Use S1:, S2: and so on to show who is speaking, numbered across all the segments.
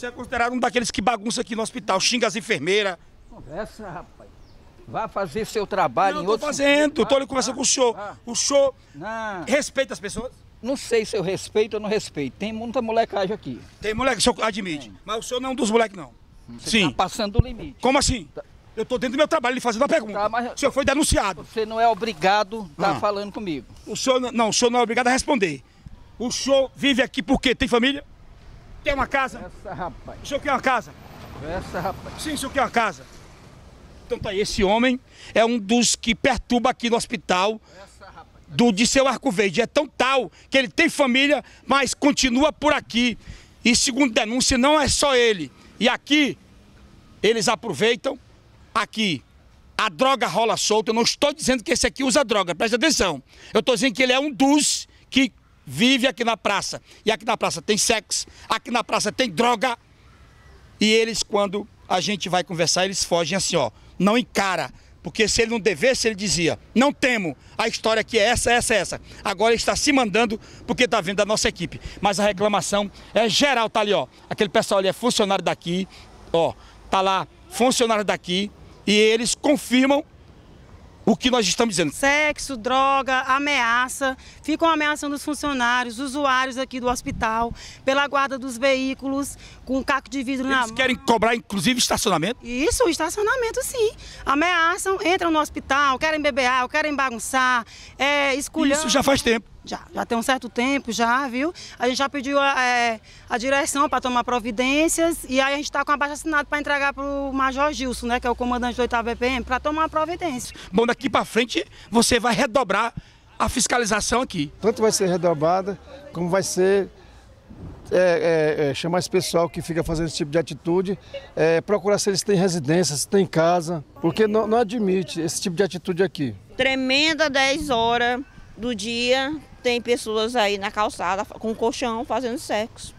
S1: Você é considerado um daqueles que bagunça aqui no hospital, xinga as enfermeiras. Conversa, rapaz. Vá fazer seu trabalho não, em outro... Não, estou fazendo, estou ah, conversando com o senhor. Ah, ah. o senhor não. respeita as pessoas? Não sei se eu respeito ou não respeito. Tem muita molecagem aqui. Tem moleque, o senhor admite. Tem. Mas o senhor não é um dos moleques, não. Você Sim. Tá passando do limite. Como assim? Tá. Eu estou dentro do meu trabalho lhe fazendo a pergunta. Tá, mas... O senhor foi denunciado. Você não é obrigado a estar tá ah. falando comigo. O senhor não, não, o senhor não é obrigado a responder. O senhor vive aqui porque tem família? Quer uma casa? Essa, rapaz. O senhor quer uma casa? Essa, rapaz. Sim, o senhor quer uma casa? Então tá aí, esse homem é um dos que perturba aqui no hospital Essa, rapaz. do de seu Arco Verde. É tão tal que ele tem família, mas continua por aqui. E segundo denúncia, não é só ele. E aqui, eles aproveitam, aqui, a droga rola solta. Eu não estou dizendo que esse aqui usa droga, presta atenção. Eu estou dizendo que ele é um dos que vive aqui na praça. E aqui na praça tem sexo, aqui na praça tem droga. E eles, quando a gente vai conversar, eles fogem assim, ó. Não encara. Porque se ele não devesse, ele dizia, não temo, a história aqui é essa, essa, essa. Agora ele está se mandando porque está vindo da nossa equipe. Mas a reclamação é geral, tá ali, ó. Aquele pessoal ali é funcionário daqui, ó, tá lá, funcionário daqui, e eles confirmam o que nós estamos dizendo. Sexo, droga, ameaça, ficam
S2: ameaçando os funcionários, usuários aqui do hospital, pela guarda dos veículos, com um caco de vidro Eles na mão. Eles querem
S1: cobrar, inclusive, estacionamento?
S2: Isso, estacionamento sim. Ameaçam, entram no hospital, querem beber água, querem bagunçar, é, esculhando. Isso já faz tempo. Já, já tem um certo tempo, já, viu? A gente já pediu a, é, a direção para tomar providências e aí a gente está com abaixo assinada para entregar para o Major Gilson, né, que é o comandante do 8 BPM, para tomar
S1: providência. Bom, daqui para frente você vai redobrar a fiscalização aqui. Tanto vai ser redobrada, como vai ser é, é, é, chamar esse pessoal que fica fazendo esse tipo de atitude, é, procurar se eles têm residência, se têm casa, porque não, não admite esse tipo de atitude aqui.
S2: Tremenda 10 horas do dia, tem pessoas aí na calçada com colchão fazendo sexo.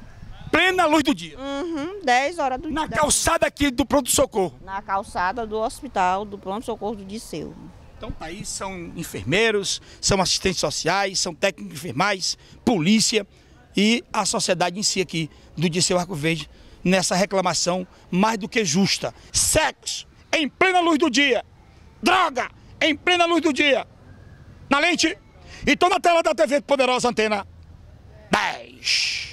S1: Plena luz do dia? Uhum, 10 horas do na dia. Na calçada aqui do pronto-socorro?
S2: Na calçada do hospital, do pronto-socorro
S1: do Disseu. Então tá aí, são enfermeiros, são assistentes sociais, são técnicos enfermais, polícia e a sociedade em si aqui do Disseu Arco Verde nessa reclamação mais do que justa. Sexo em plena luz do dia, droga em plena luz do dia, na lente então na tela da TV Poderosa Antena 10.